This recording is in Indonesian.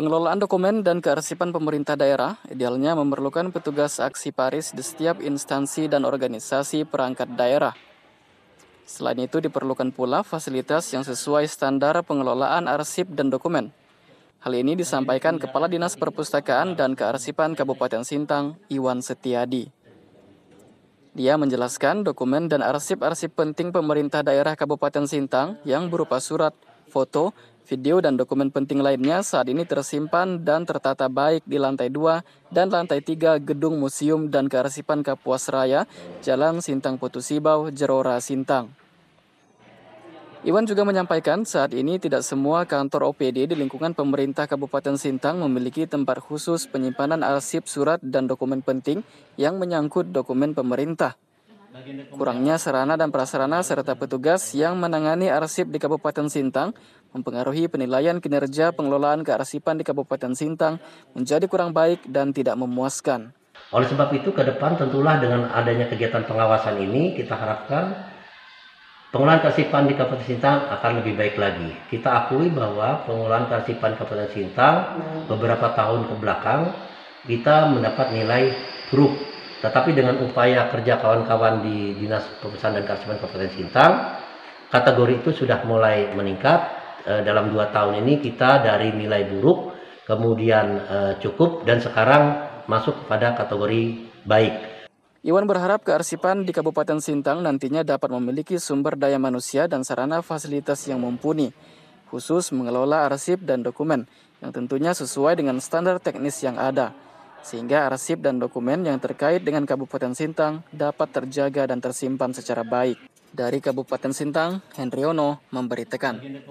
Pengelolaan dokumen dan kearsipan pemerintah daerah idealnya memerlukan petugas aksi paris di setiap instansi dan organisasi perangkat daerah. Selain itu diperlukan pula fasilitas yang sesuai standar pengelolaan arsip dan dokumen. Hal ini disampaikan Kepala Dinas Perpustakaan dan Kearsipan Kabupaten Sintang, Iwan Setiadi. Dia menjelaskan dokumen dan arsip-arsip penting pemerintah daerah Kabupaten Sintang yang berupa surat, foto, Video dan dokumen penting lainnya saat ini tersimpan dan tertata baik di lantai 2 dan lantai 3 Gedung Museum dan Kearsipan Kapuas Raya, Jalan Sintang Putusibau, Jerora Sintang. Iwan juga menyampaikan saat ini tidak semua kantor OPD di lingkungan pemerintah Kabupaten Sintang memiliki tempat khusus penyimpanan arsip surat dan dokumen penting yang menyangkut dokumen pemerintah. Kurangnya sarana dan prasarana serta petugas yang menangani arsip di Kabupaten Sintang mempengaruhi penilaian kinerja pengelolaan kearsipan di Kabupaten Sintang menjadi kurang baik dan tidak memuaskan. Oleh sebab itu ke depan tentulah dengan adanya kegiatan pengawasan ini kita harapkan pengelolaan kearsipan di Kabupaten Sintang akan lebih baik lagi. Kita akui bahwa pengelolaan kearsipan Kabupaten Sintang beberapa tahun ke belakang kita mendapat nilai buruk. Tetapi dengan upaya kerja kawan-kawan di Dinas Pemerintahan dan Kearsipan Kabupaten Sintang, kategori itu sudah mulai meningkat Eh, dalam dua tahun ini kita dari nilai buruk kemudian eh, cukup dan sekarang masuk kepada kategori baik. Iwan berharap kearsipan di Kabupaten Sintang nantinya dapat memiliki sumber daya manusia dan sarana fasilitas yang mumpuni, khusus mengelola arsip dan dokumen yang tentunya sesuai dengan standar teknis yang ada, sehingga arsip dan dokumen yang terkait dengan Kabupaten Sintang dapat terjaga dan tersimpan secara baik. Dari Kabupaten Sintang, Hendriono memberitakan.